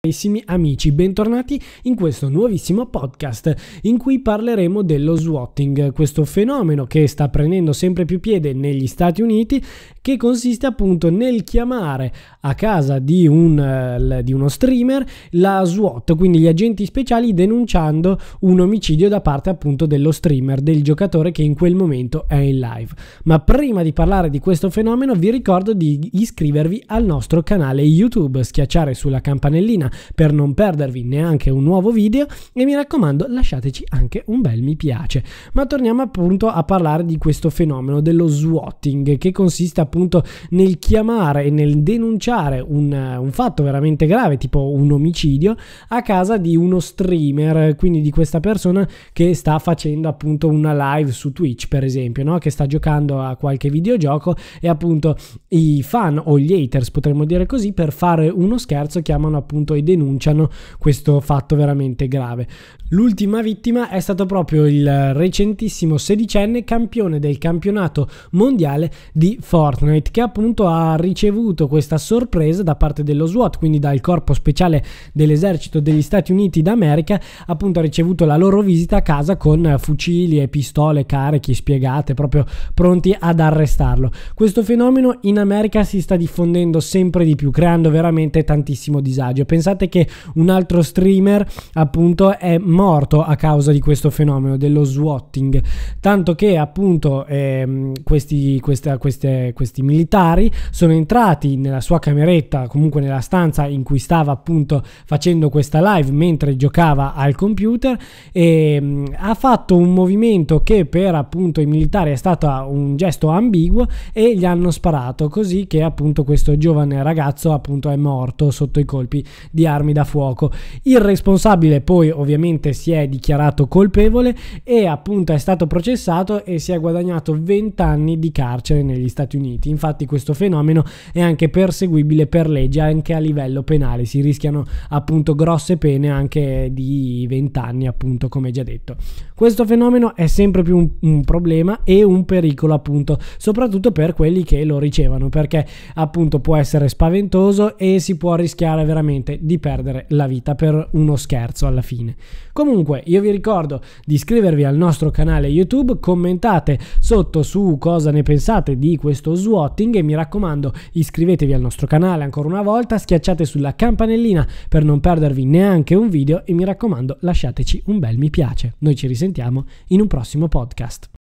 Carissimi amici, bentornati in questo nuovissimo podcast in cui parleremo dello swatting, questo fenomeno che sta prendendo sempre più piede negli Stati Uniti, che consiste appunto nel chiamare a casa di, un, eh, di uno streamer la SWAT, quindi gli agenti speciali denunciando un omicidio da parte appunto dello streamer, del giocatore che in quel momento è in live. Ma prima di parlare di questo fenomeno vi ricordo di iscrivervi al nostro canale YouTube, schiacciare sulla campanellina per non perdervi neanche un nuovo video e mi raccomando lasciateci anche un bel mi piace. Ma torniamo appunto a parlare di questo fenomeno dello swatting che consiste appunto nel chiamare e nel denunciare un, eh, un fatto veramente grave tipo un omicidio a casa di uno streamer, quindi di questa persona che sta facendo appunto una live su Twitch per esempio, no? che sta giocando a qualche videogioco e appunto i fan o gli haters potremmo dire così per fare uno scherzo chiamano appunto poi denunciano questo fatto veramente grave. L'ultima vittima è stato proprio il recentissimo sedicenne campione del campionato mondiale di Fortnite che appunto ha ricevuto questa sorpresa da parte dello SWAT, quindi dal corpo speciale dell'esercito degli Stati Uniti d'America, appunto ha ricevuto la loro visita a casa con fucili e pistole carichi spiegate proprio pronti ad arrestarlo. Questo fenomeno in America si sta diffondendo sempre di più, creando veramente tantissimo disagio. Pensate Pensate che un altro streamer appunto è morto a causa di questo fenomeno dello swatting, tanto che appunto ehm, questi, questa, queste, questi militari sono entrati nella sua cameretta, comunque nella stanza in cui stava appunto facendo questa live mentre giocava al computer e mh, mm, ha fatto un movimento che per appunto i militari è stato un gesto ambiguo e gli hanno sparato così che appunto questo giovane ragazzo appunto è morto sotto i colpi di armi da fuoco. Il responsabile poi ovviamente si è dichiarato colpevole e appunto è stato processato e si è guadagnato 20 anni di carcere negli Stati Uniti. Infatti questo fenomeno è anche perseguibile per legge anche a livello penale, si rischiano appunto grosse pene anche di 20 anni appunto come già detto. Questo fenomeno è sempre più un, un problema e un pericolo appunto, soprattutto per quelli che lo ricevono perché appunto può essere spaventoso e si può rischiare veramente di perdere la vita per uno scherzo alla fine. Comunque, io vi ricordo di iscrivervi al nostro canale YouTube, commentate sotto su cosa ne pensate di questo swatting e mi raccomando iscrivetevi al nostro canale ancora una volta, schiacciate sulla campanellina per non perdervi neanche un video e mi raccomando lasciateci un bel mi piace. Noi ci risentiamo in un prossimo podcast.